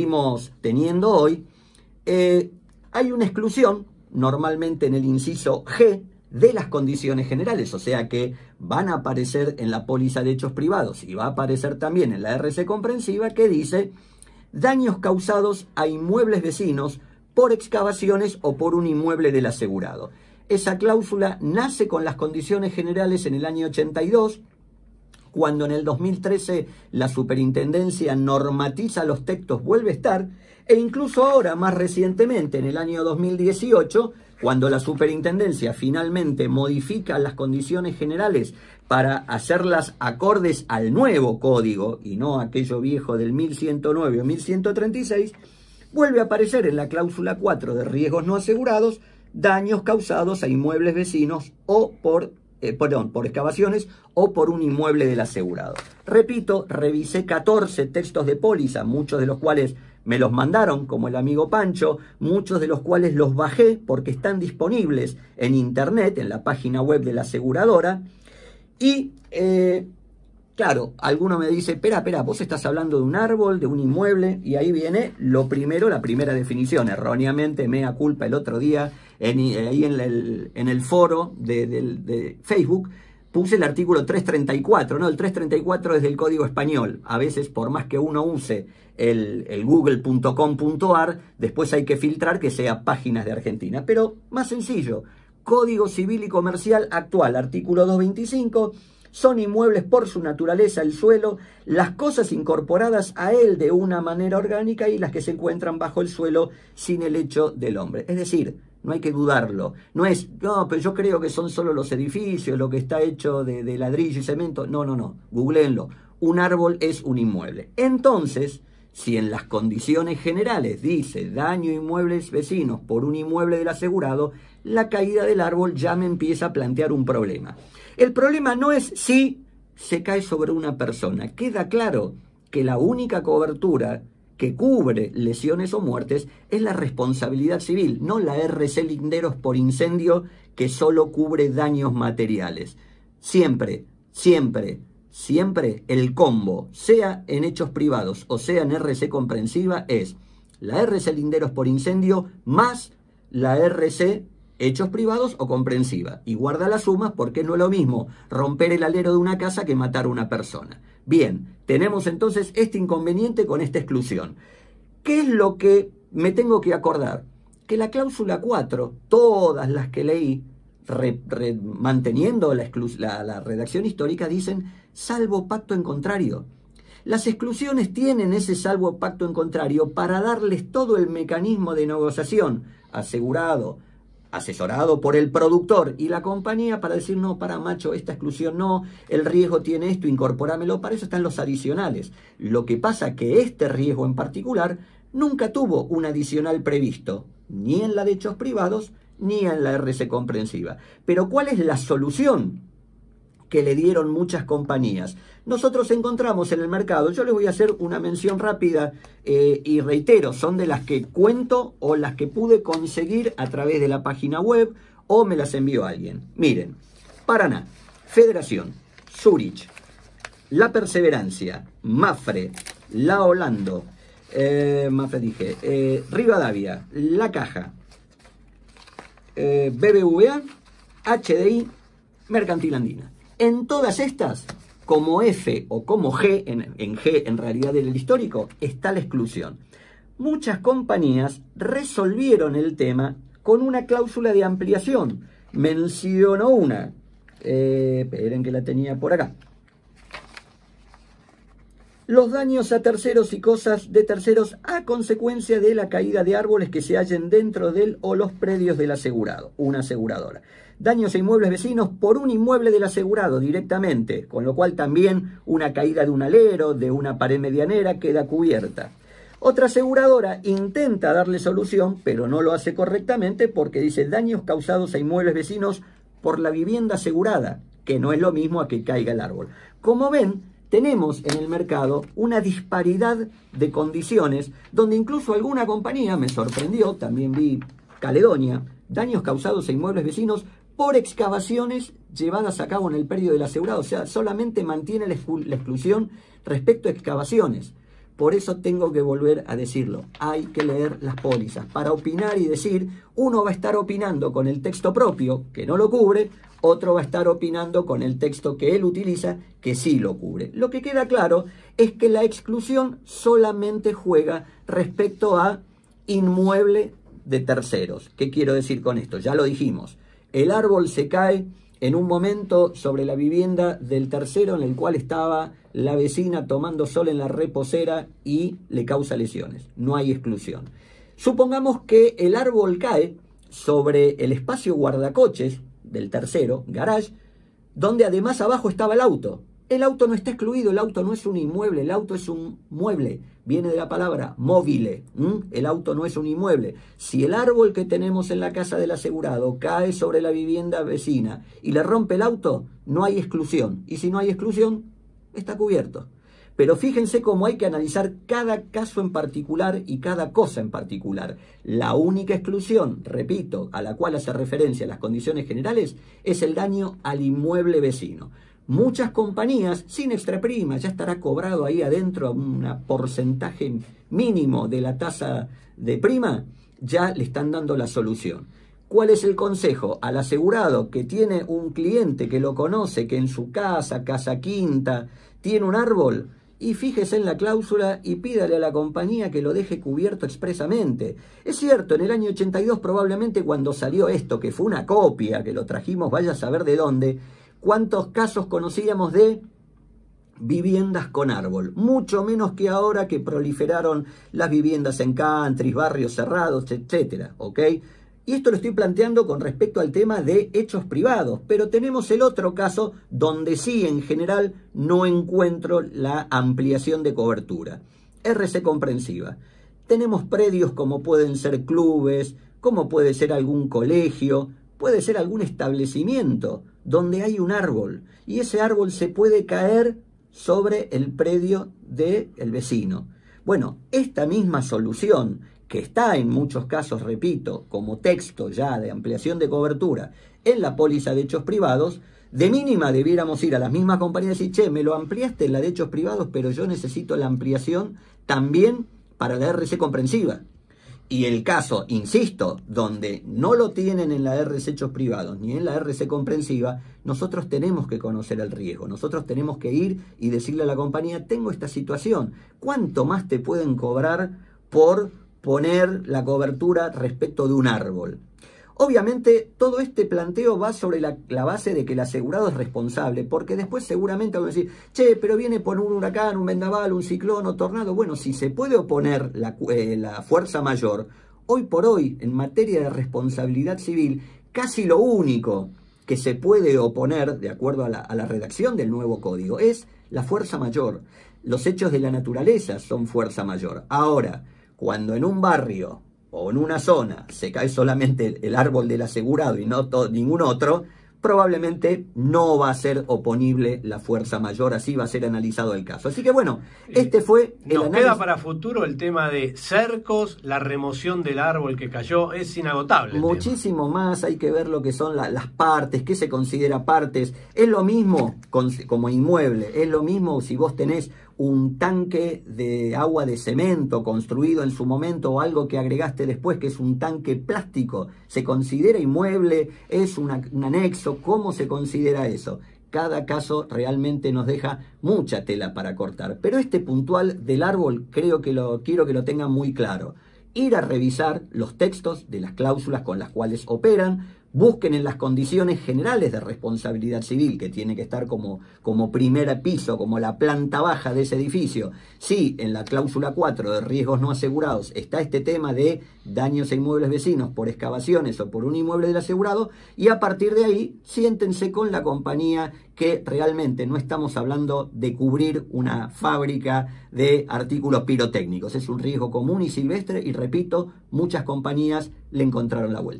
seguimos teniendo hoy, eh, hay una exclusión normalmente en el inciso G de las condiciones generales, o sea que van a aparecer en la póliza de hechos privados y va a aparecer también en la RC comprensiva que dice daños causados a inmuebles vecinos por excavaciones o por un inmueble del asegurado. Esa cláusula nace con las condiciones generales en el año 82, cuando en el 2013 la superintendencia normatiza los textos vuelve a estar, e incluso ahora, más recientemente, en el año 2018, cuando la superintendencia finalmente modifica las condiciones generales para hacerlas acordes al nuevo código y no aquello viejo del 1109 o 1136, vuelve a aparecer en la cláusula 4 de riesgos no asegurados daños causados a inmuebles vecinos o por eh, perdón, por excavaciones o por un inmueble del asegurado. Repito, revisé 14 textos de póliza, muchos de los cuales me los mandaron, como el amigo Pancho, muchos de los cuales los bajé porque están disponibles en Internet, en la página web de la aseguradora, y eh, Claro, alguno me dice, espera, espera, vos estás hablando de un árbol, de un inmueble, y ahí viene lo primero, la primera definición. Erróneamente, mea culpa el otro día, en, eh, ahí en el, foro de, Facebook, puse el artículo 334, ¿no? El 334 es del código español. A veces, por más que uno use el, el google.com.ar, después hay que filtrar que sea páginas de Argentina. Pero más sencillo, Código Civil y Comercial actual, artículo 225 son inmuebles por su naturaleza, el suelo, las cosas incorporadas a él de una manera orgánica y las que se encuentran bajo el suelo sin el hecho del hombre. Es decir, no hay que dudarlo. No es, no, pero yo creo que son solo los edificios, lo que está hecho de, ladrillo y cemento. No, no, no. Googleenlo. Un árbol es un inmueble. Entonces, si en las condiciones generales dice daño inmuebles vecinos por un inmueble del asegurado, la caída del árbol ya me empieza a plantear un problema. El problema no es si se cae sobre una persona. Queda claro que la única cobertura que cubre lesiones o muertes es la responsabilidad civil, no la RC Linderos por incendio que solo cubre daños materiales. Siempre, siempre, siempre el combo, sea en hechos privados o sea en RC comprensiva, es la RC Linderos por incendio más la RC hechos privados o comprensiva. Y guarda las sumas porque no es lo mismo romper el alero de una casa que matar a una persona. Bien, tenemos entonces este inconveniente con esta exclusión. ¿Qué es lo que me tengo que acordar? Que la cláusula 4, todas las que leí, manteniendo la redacción histórica, dicen salvo pacto en contrario. Las exclusiones tienen ese salvo pacto en contrario para darles todo el mecanismo de negociación asegurado, asesorado por el productor y la compañía para decir, no, para macho, esta exclusión no, el riesgo tiene esto, incorporámelo, para eso están los adicionales. Lo que pasa que este riesgo en particular nunca tuvo un adicional previsto, ni en la de hechos privados, ni en la RC comprensiva. Pero ¿cuál es la solución que le dieron muchas compañías. Nosotros encontramos en el mercado, yo les voy a hacer una mención rápida eh, y reitero, son de las que cuento o las que pude conseguir a través de la página web o me las envió alguien. Miren, Paraná, Federación, Zurich, La Perseverancia, Mafre, La Holando, eh, Mafre dije, eh, Rivadavia, La Caja, BBVA, HDI, Mercantil Andina en todas estas, como F o como G, en, G en realidad en el histórico, está la exclusión. Muchas compañías resolvieron el tema con una cláusula de ampliación. Menciono una. Eh, esperen que la tenía por acá. Los daños a terceros y cosas de terceros a consecuencia de la caída de árboles que se hallen dentro del o los predios del asegurado, una aseguradora daños a inmuebles vecinos por un inmueble del asegurado directamente, con lo cual también una caída de un alero, de una pared medianera queda cubierta. Otra aseguradora intenta darle solución, pero no lo hace correctamente porque dice daños causados a inmuebles vecinos por la vivienda asegurada, que no es lo mismo a que caiga el árbol. Como ven, tenemos en el mercado una disparidad de condiciones donde incluso alguna compañía, me sorprendió, también vi Caledonia, daños causados a inmuebles vecinos por excavaciones llevadas a cabo en el periodo del asegurado. O sea, solamente mantiene la, la exclusión respecto a excavaciones. Por eso tengo que volver a decirlo. Hay que leer las pólizas. Para opinar y decir, uno va a estar opinando con el texto propio, que no lo cubre, otro va a estar opinando con el texto que él utiliza, que sí lo cubre. Lo que queda claro es que la exclusión solamente juega respecto a inmueble de terceros. ¿Qué quiero decir con esto? Ya lo dijimos. El árbol se cae en un momento sobre la vivienda del tercero en el cual estaba la vecina tomando sol en la reposera y le causa lesiones. No hay exclusión. Supongamos que el árbol cae sobre el espacio guardacoches del tercero, garage, donde además abajo estaba el auto. El auto no está excluido, el auto no es un inmueble, el auto es un mueble. Viene de la palabra móvil. El auto no es un inmueble. Si el árbol que tenemos en la casa del asegurado cae sobre la vivienda vecina y le rompe el auto, no hay exclusión. Y si no hay exclusión, está cubierto. Pero fíjense cómo hay que analizar cada caso en particular y cada cosa en particular. La única exclusión, repito, a la cual hace referencia las condiciones generales, es el daño al inmueble vecino. Muchas compañías sin extra prima, ya estará cobrado ahí adentro un porcentaje mínimo de la tasa de prima, ya le están dando la solución. ¿Cuál es el consejo? Al asegurado que tiene un cliente que lo conoce, que en su casa, casa quinta, tiene un árbol, y fíjese en la cláusula y pídale a la compañía que lo deje cubierto expresamente. Es cierto, en el año 82 probablemente cuando salió esto, que fue una copia, que lo trajimos vaya a saber de dónde, cuántos casos conocíamos de viviendas con árbol, mucho menos que ahora que proliferaron las viviendas en country, barrios cerrados, etcétera, Y esto lo estoy planteando con respecto al tema de hechos privados, pero tenemos el otro caso donde sí en general no encuentro la ampliación de cobertura. RC comprensiva. Tenemos predios como pueden ser clubes, como puede ser algún colegio, Puede ser algún establecimiento donde hay un árbol y ese árbol se puede caer sobre el predio del vecino. Bueno, esta misma solución, que está en muchos casos, repito, como texto ya de ampliación de cobertura en la póliza de hechos privados, de mínima debiéramos ir a las mismas compañías y decir, che, me lo ampliaste en la de hechos privados, pero yo necesito la ampliación también para la RC comprensiva. Y el caso, insisto, donde no lo tienen en la RC Hechos Privados ni en la RC Comprensiva, nosotros tenemos que conocer el riesgo, nosotros tenemos que ir y decirle a la compañía, tengo esta situación, ¿cuánto más te pueden cobrar por poner la cobertura respecto de un árbol? Obviamente, todo este planteo va sobre la, base de que el asegurado es responsable, porque después seguramente van a decir, che, pero viene por un huracán, un vendaval, un ciclón o tornado. Bueno, si se puede oponer eh, la, fuerza mayor, hoy por hoy, en materia de responsabilidad civil, casi lo único que se puede oponer, de acuerdo a la redacción del nuevo código, es la fuerza mayor. Los hechos de la naturaleza son fuerza mayor. Ahora, cuando en un barrio o en una zona se cae solamente el, árbol del asegurado y no todo, ningún otro, probablemente no va a ser oponible la fuerza mayor, así va a ser analizado el caso. Así que bueno, este fue el Nos queda para futuro el tema de cercos, la remoción del árbol que cayó, es inagotable. Muchísimo más, hay que ver lo que son las partes, qué se considera partes. Es lo mismo como inmueble, es lo mismo si vos tenés un tanque de agua de cemento construido en su momento o algo que agregaste después que es un tanque plástico, se considera inmueble, es un anexo, cómo se considera eso. Cada caso realmente nos deja mucha tela para cortar. Pero este puntual del árbol creo que lo quiero que lo tenga muy claro. Ir a revisar los textos de las cláusulas con las cuales operan, busquen en las condiciones generales de responsabilidad civil, que tiene que estar como, como primer piso, como la planta baja de ese edificio, si en la cláusula 4 de riesgos no asegurados está este tema de daños a inmuebles vecinos por excavaciones o por un inmueble del asegurado, y a partir de ahí siéntense con la compañía que realmente no estamos hablando de cubrir una fábrica de artículos pirotécnicos, es un riesgo común y silvestre y repito, muchas compañías le encontraron la vuelta.